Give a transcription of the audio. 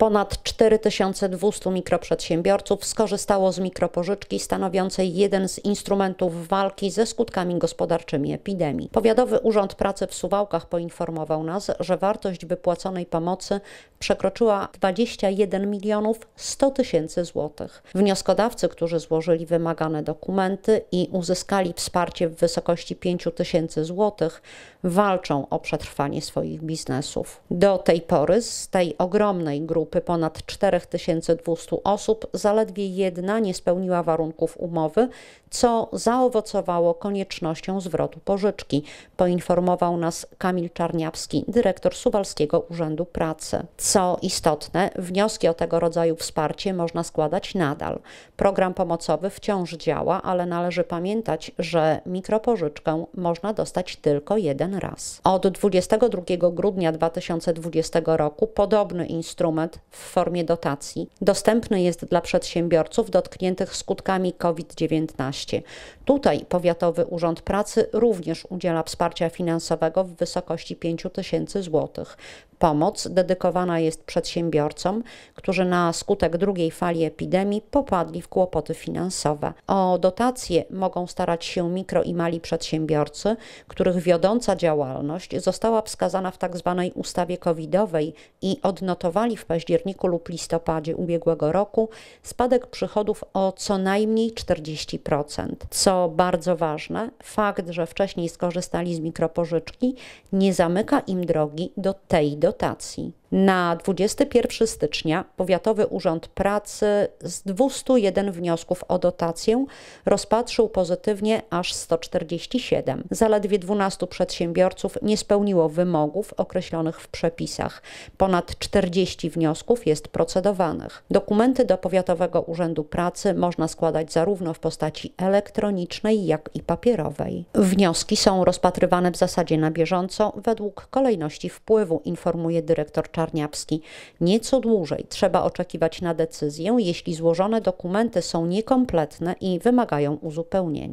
Ponad 4200 mikroprzedsiębiorców skorzystało z mikropożyczki stanowiącej jeden z instrumentów walki ze skutkami gospodarczymi epidemii. Powiadowy Urząd Pracy w Suwałkach poinformował nas, że wartość wypłaconej pomocy przekroczyła 21 milionów 100 tysięcy złotych. Wnioskodawcy, którzy złożyli wymagane dokumenty i uzyskali wsparcie w wysokości 5 tysięcy złotych, walczą o przetrwanie swoich biznesów. Do tej pory z tej ogromnej grupy grupy ponad 4200 osób zaledwie jedna nie spełniła warunków umowy, co zaowocowało koniecznością zwrotu pożyczki, poinformował nas Kamil Czarniawski, dyrektor Suwalskiego Urzędu Pracy. Co istotne, wnioski o tego rodzaju wsparcie można składać nadal. Program pomocowy wciąż działa, ale należy pamiętać, że mikropożyczkę można dostać tylko jeden raz. Od 22 grudnia 2020 roku podobny instrument w formie dotacji dostępny jest dla przedsiębiorców dotkniętych skutkami COVID-19. Tutaj Powiatowy Urząd Pracy również udziela wsparcia finansowego w wysokości 5 tysięcy złotych. Pomoc dedykowana jest przedsiębiorcom, którzy na skutek drugiej fali epidemii popadli w kłopoty finansowe. O dotacje mogą starać się mikro i mali przedsiębiorcy, których wiodąca działalność została wskazana w tzw. Tak ustawie covidowej i odnotowali w październiku lub listopadzie ubiegłego roku spadek przychodów o co najmniej 40%. Co bardzo ważne, fakt, że wcześniej skorzystali z mikropożyczki, nie zamyka im drogi do tej dotacji dotacji. Na 21 stycznia Powiatowy Urząd Pracy z 201 wniosków o dotację rozpatrzył pozytywnie aż 147. Zaledwie 12 przedsiębiorców nie spełniło wymogów określonych w przepisach. Ponad 40 wniosków jest procedowanych. Dokumenty do Powiatowego Urzędu Pracy można składać zarówno w postaci elektronicznej, jak i papierowej. Wnioski są rozpatrywane w zasadzie na bieżąco według kolejności wpływu, informuje dyrektor Czarniawski. Nieco dłużej trzeba oczekiwać na decyzję, jeśli złożone dokumenty są niekompletne i wymagają uzupełnienia.